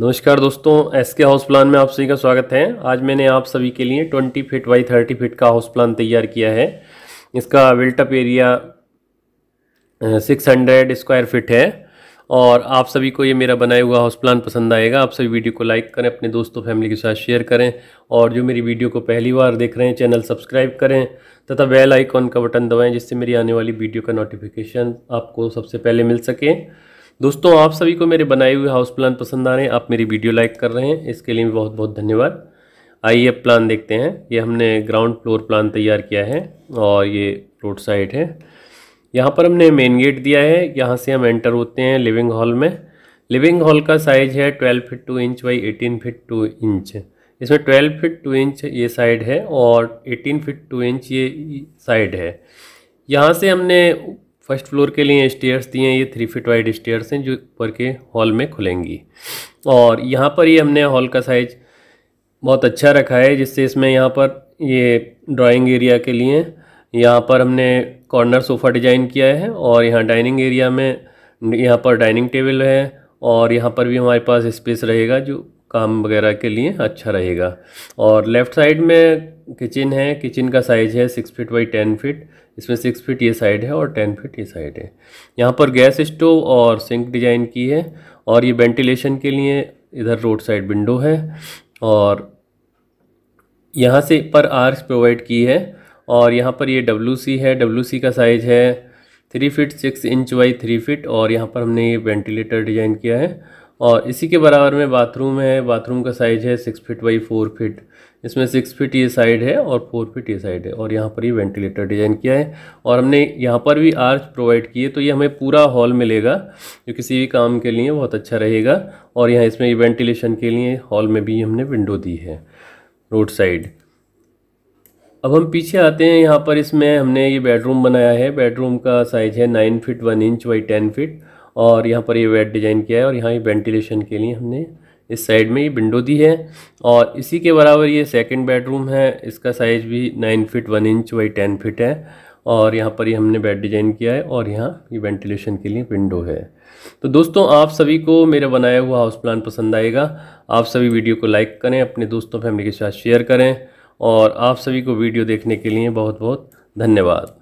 नमस्कार दोस्तों एस के हाउस प्लान में आप सभी का स्वागत है आज मैंने आप सभी के लिए 20 फीट बाई 30 फीट का हाउस प्लान तैयार किया है इसका बिल्टअप एरिया 600 स्क्वायर फीट है और आप सभी को ये मेरा बनाया हुआ हाउस प्लान पसंद आएगा आप सभी वीडियो को लाइक करें अपने दोस्तों फैमिली के साथ शेयर करें और जो मेरी वीडियो को पहली बार देख रहे हैं चैनल सब्सक्राइब करें तथा बेल आइकॉन का बटन दबाएं जिससे मेरी आने वाली वीडियो का नोटिफिकेशन आपको सबसे पहले मिल सके दोस्तों आप सभी को मेरे बनाए हुए हाउस प्लान पसंद आ रहे हैं आप मेरी वीडियो लाइक कर रहे हैं इसके लिए बहुत बहुत धन्यवाद आइए अब प्लान देखते हैं ये हमने ग्राउंड फ्लोर प्लान तैयार किया है और ये रोड साइड है यहाँ पर हमने मेन गेट दिया है यहाँ से हम एंटर होते हैं लिविंग हॉल में लिविंग हॉल का साइज़ है 12 feet 2 inch by 18 feet 2 inch इसमें 12 फिट 2 इंच ये साइड है और 18 फिट 2 इंच ये साइड है यहाँ से हमने फर्स्ट फ्लोर के लिए स्टेयर्स दिए हैं ये थ्री फीट वाइड स्टेयर्स हैं जो ऊपर के हॉल में खुलेंगी और यहाँ पर ये हमने हॉल का साइज बहुत अच्छा रखा है जिससे इसमें यहाँ पर ये ड्राइंग एरिया के लिए यहाँ पर हमने कॉर्नर सोफ़ा डिज़ाइन किया है और यहाँ डाइनिंग एरिया में यहाँ पर डाइनिंग टेबल है और यहाँ पर भी हमारे पास स्पेस रहेगा जो काम वगैरह के लिए अच्छा रहेगा और लेफ़्ट साइड में किचन है किचन का साइज़ है six feet by ten feet इसमें सिक्स फीट ये साइड है और टेन फीट ये साइड है यहाँ पर गैस स्टोव और सिंक डिजाइन की है और ये वेंटिलेशन के लिए इधर रोड साइड विंडो है और यहाँ से पर आर्स प्रोवाइड की है और यहाँ पर ये डब्ल्यू सी है डब्ल्यू सी का साइज़ है three feet six inch by three feet और यहाँ पर हमने ये वेंटिलेटर डिज़ाइन किया है और इसी के बराबर में बाथरूम है बाथरूम का साइज है six feet by four feet इसमें सिक्स फिट ये साइड है और फोर फिट ये साइड है और यहाँ पर ये वेंटिलेटर डिज़ाइन किया है और हमने यहाँ पर भी आर्च प्रोवाइड किए तो ये हमें पूरा हॉल मिलेगा जो किसी भी काम के लिए बहुत अच्छा रहेगा और यहाँ इसमें ये वेंटिलेशन के लिए हॉल में भी हमने विंडो दी है रोड साइड अब हम पीछे आते हैं यहाँ पर इसमें हमने ये बेडरूम बनाया है बेडरूम का साइज है nine feet one inch by ten feet और यहाँ पर ये वेट डिज़ाइन किया है और यहाँ ये वेंटिलेशन के लिए हमने इस साइड में ये विंडो दी है और इसी के बराबर ये सेकंड बेडरूम है इसका साइज़ भी nine feet one inch by ten feet है और यहाँ पर ये हमने बेड डिज़ाइन किया है और यहाँ ये वेंटिलेशन के लिए विंडो है तो दोस्तों आप सभी को मेरा बनाया हुआ हाउस प्लान पसंद आएगा आप सभी वीडियो को लाइक करें अपने दोस्तों फैमिली के साथ शेयर करें और आप सभी को वीडियो देखने के लिए बहुत बहुत धन्यवाद